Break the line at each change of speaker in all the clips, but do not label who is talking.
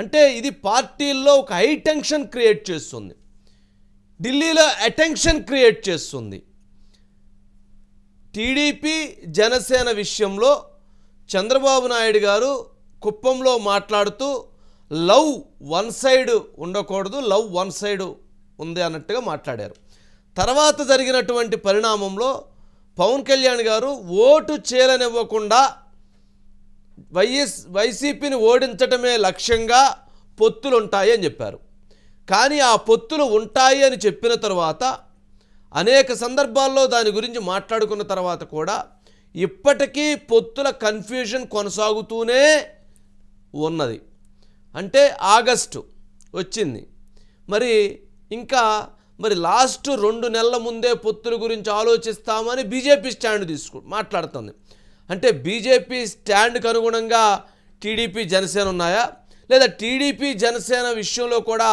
అంటే ఇది పార్టీల్లో ఒక హై టెన్షన్ క్రియేట్ చేస్తుంది ఢిల్లీలో అటెన్షన్ క్రియేట్ చేస్తుంది టీడీపీ జనసేన విషయంలో చంద్రబాబు నాయుడు గారు కుప్పంలో మాట్లాడుతూ లవ్ వన్ సైడ్ ఉండకూడదు లవ్ వన్ సైడ్ ఉంది అన్నట్టుగా మాట్లాడారు తర్వాత జరిగినటువంటి పరిణామంలో పవన్ కళ్యాణ్ గారు ఓటు చేయలనివ్వకుండా వైఎస్ వైసీపీని ఓడించటమే లక్ష్యంగా పొత్తులు ఉంటాయి అని చెప్పారు కానీ ఆ పొత్తులు ఉంటాయి అని చెప్పిన తర్వాత అనేక సందర్భాల్లో దాని గురించి మాట్లాడుకున్న తర్వాత కూడా ఇప్పటికీ పొత్తుల కన్ఫ్యూజన్ కొనసాగుతూనే ఉన్నది అంటే ఆగస్టు వచ్చింది మరి ఇంకా మరి లాస్ట్ రెండు నెలల ముందే పొత్తుల గురించి ఆలోచిస్తామని బీజేపీ స్టాండ్ తీసుకు మాట్లాడుతుంది అంటే బీజేపీ స్టాండ్కు అనుగుణంగా టీడీపీ జనసేన ఉన్నాయా లేదా టీడీపీ జనసేన విషయంలో కూడా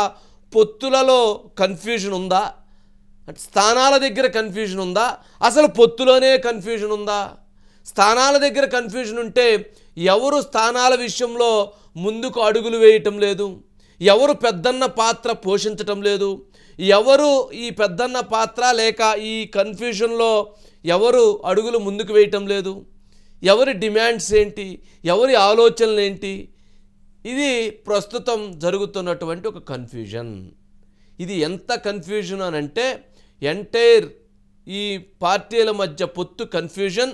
పొత్తులలో కన్ఫ్యూజన్ ఉందా అంటే స్థానాల దగ్గర కన్ఫ్యూజన్ ఉందా అసలు పొత్తులోనే కన్ఫ్యూజన్ ఉందా స్థానాల దగ్గర కన్ఫ్యూజన్ ఉంటే ఎవరు స్థానాల విషయంలో ముందుకు అడుగులు వేయటం లేదు ఎవరు పెద్దన్న పాత్ర పోషించటం లేదు ఎవరు ఈ పెద్దన్న పాత్ర లేక ఈ కన్ఫ్యూజన్లో ఎవరు అడుగులు ముందుకు వేయటం లేదు ఎవరి డిమాండ్స్ ఏంటి ఎవరి ఆలోచనలు ఏంటి ఇది ప్రస్తుతం జరుగుతున్నటువంటి ఒక కన్ఫ్యూజన్ ఇది ఎంత కన్ఫ్యూజన్ అని అంటే ఎంటైర్ ఈ పార్టీల మధ్య పొత్తు కన్ఫ్యూజన్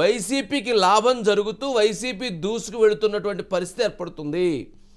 వైసీపీకి లాభం జరుగుతూ వైసీపీ దూసుకు వెళుతున్నటువంటి పరిస్థితి ఏర్పడుతుంది